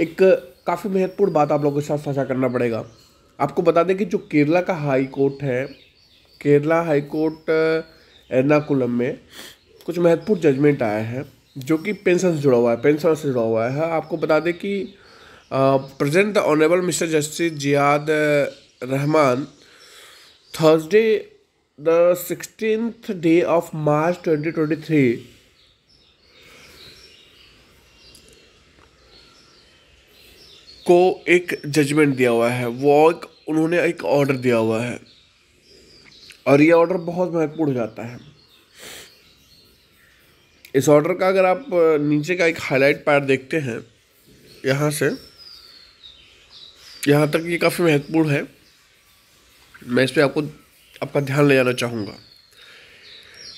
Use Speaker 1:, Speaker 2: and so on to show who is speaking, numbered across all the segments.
Speaker 1: एक काफ़ी महत्वपूर्ण बात आप लोगों के साथ साझा करना पड़ेगा आपको बता दें कि जो केरला का हाई कोर्ट है केरला हाई कोर्ट एर्नाकुलम में कुछ महत्वपूर्ण जजमेंट आया है जो कि पेंशन से जुड़ा हुआ है पेंशन से जुड़ा हुआ है आपको बता दें कि present honourable mister justice Ziyad Rahman Thursday the sixteen day of March twenty twenty three को एक जजमेंट दिया हुआ है वो एक उन्होंने एक ऑर्डर दिया हुआ है और ये ऑर्डर बहुत महत्वपूर्ण हो जाता है इस ऑर्डर का अगर आप नीचे का एक हाईलाइट पैड देखते हैं यहाँ से यहाँ तक ये काफ़ी महत्वपूर्ण है मैं इस पर आपको आपका ध्यान ले जाना चाहूँगा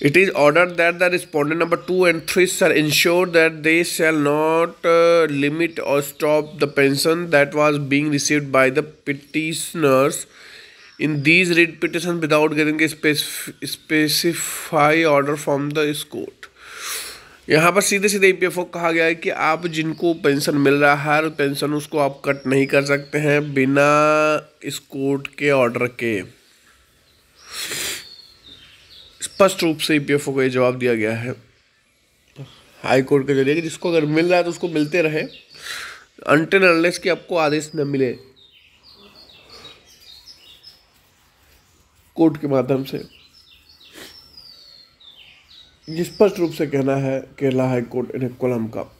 Speaker 1: It is ordered that the respondent number 2 and 3 shall ensure that they shall not uh, limit or stop the pension that was being received by the petitioners in these read petitions without getting a specif specify order from the court. यहाँ पर सीधे सीधे ई कहा गया है कि आप जिनको पेंशन मिल रहा है पेंशन उसको आप कट नहीं कर सकते हैं बिना इस कोर्ट के ऑर्डर के स्पष्ट रूप से ई e को ये जवाब दिया गया है हाई कोर्ट के जरिए कि जिसको अगर मिल रहा है तो उसको मिलते रहे अंटेन अनलेस कि आपको आदेश न मिले कोर्ट के माध्यम से स्पष्ट रूप से कहना है Kerala high court in Kollam का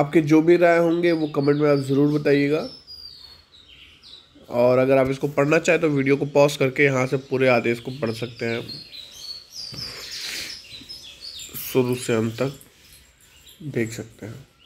Speaker 1: आपके जो भी राय होंगे वो कमेंट में आप ज़रूर बताइएगा और अगर आप इसको पढ़ना चाहें तो वीडियो को पॉज करके यहाँ से पूरे आदेश को पढ़ सकते हैं शुरू से अंत तक देख सकते हैं